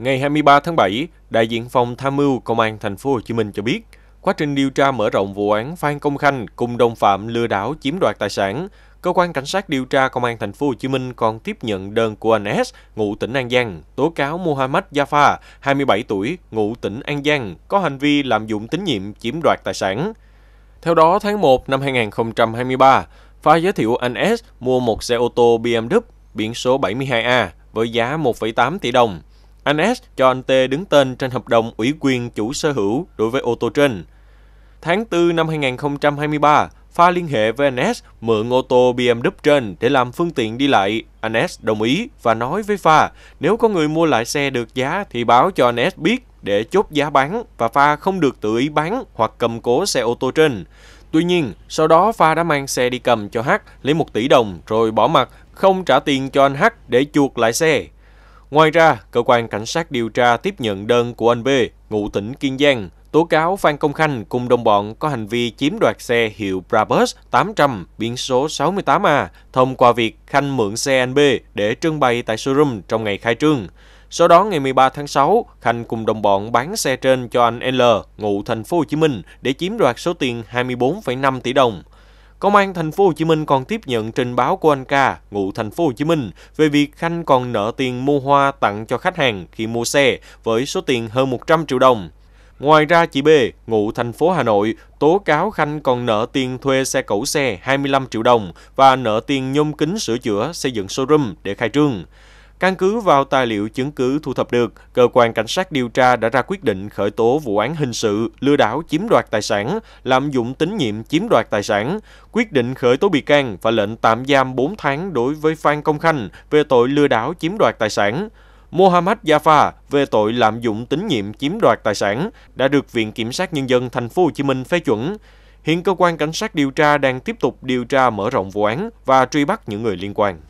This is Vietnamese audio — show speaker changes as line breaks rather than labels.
Ngày 23 tháng 7, đại diện phòng tham mưu Công an thành phố Hồ Chí Minh cho biết, quá trình điều tra mở rộng vụ án Phan Công Khanh cùng đồng phạm lừa đảo chiếm đoạt tài sản, cơ quan cảnh sát điều tra Công an thành phố Hồ Chí Minh còn tiếp nhận đơn của anh S, ngụ tỉnh An Giang, tố cáo Muhammad Jaffa, 27 tuổi, ngụ tỉnh An Giang, có hành vi lạm dụng tín nhiệm chiếm đoạt tài sản. Theo đó, tháng 1 năm 2023, Pha giới thiệu anh S mua một xe ô tô BMW biển số 72A với giá 1,8 tỷ đồng. Anh S cho anh T đứng tên trên hợp đồng ủy quyền chủ sở hữu đối với ô tô trên. Tháng 4 năm 2023, Pha liên hệ với anh S mượn ô tô BMW trên để làm phương tiện đi lại. Anh S đồng ý và nói với Pha nếu có người mua lại xe được giá thì báo cho anh S biết để chốt giá bán và Pha không được tự ý bán hoặc cầm cố xe ô tô trên. Tuy nhiên, sau đó Pha đã mang xe đi cầm cho H lấy 1 tỷ đồng rồi bỏ mặt, không trả tiền cho anh H để chuộc lại xe. Ngoài ra, cơ quan cảnh sát điều tra tiếp nhận đơn của anh B, ngụ tỉnh Kiên Giang, tố cáo Phan Công Khanh cùng đồng bọn có hành vi chiếm đoạt xe hiệu Brabus 800 biển số 68A thông qua việc Khanh mượn xe anh B để trưng bày tại showroom trong ngày khai trương. Sau đó ngày 13 tháng 6, Khanh cùng đồng bọn bán xe trên cho anh L, ngụ thành phố Hồ Chí Minh để chiếm đoạt số tiền 24,5 tỷ đồng. Công an thành phố Hồ Chí Minh còn tiếp nhận trình báo của anh Ca, ngụ thành phố Hồ Chí Minh, về việc Khanh còn nợ tiền mua hoa tặng cho khách hàng khi mua xe với số tiền hơn 100 triệu đồng. Ngoài ra, chị B, ngụ thành phố Hà Nội, tố cáo Khanh còn nợ tiền thuê xe cẩu xe 25 triệu đồng và nợ tiền nhôm kính sửa chữa xây dựng showroom để khai trương. Căn cứ vào tài liệu chứng cứ thu thập được, cơ quan cảnh sát điều tra đã ra quyết định khởi tố vụ án hình sự lừa đảo chiếm đoạt tài sản, lạm dụng tín nhiệm chiếm đoạt tài sản, quyết định khởi tố bị can và lệnh tạm giam 4 tháng đối với Phan Công Khanh về tội lừa đảo chiếm đoạt tài sản. Mohamed Jaffa về tội lạm dụng tín nhiệm chiếm đoạt tài sản đã được Viện Kiểm sát Nhân dân Thành phố Hồ Chí Minh phê chuẩn. Hiện cơ quan cảnh sát điều tra đang tiếp tục điều tra mở rộng vụ án và truy bắt những người liên quan.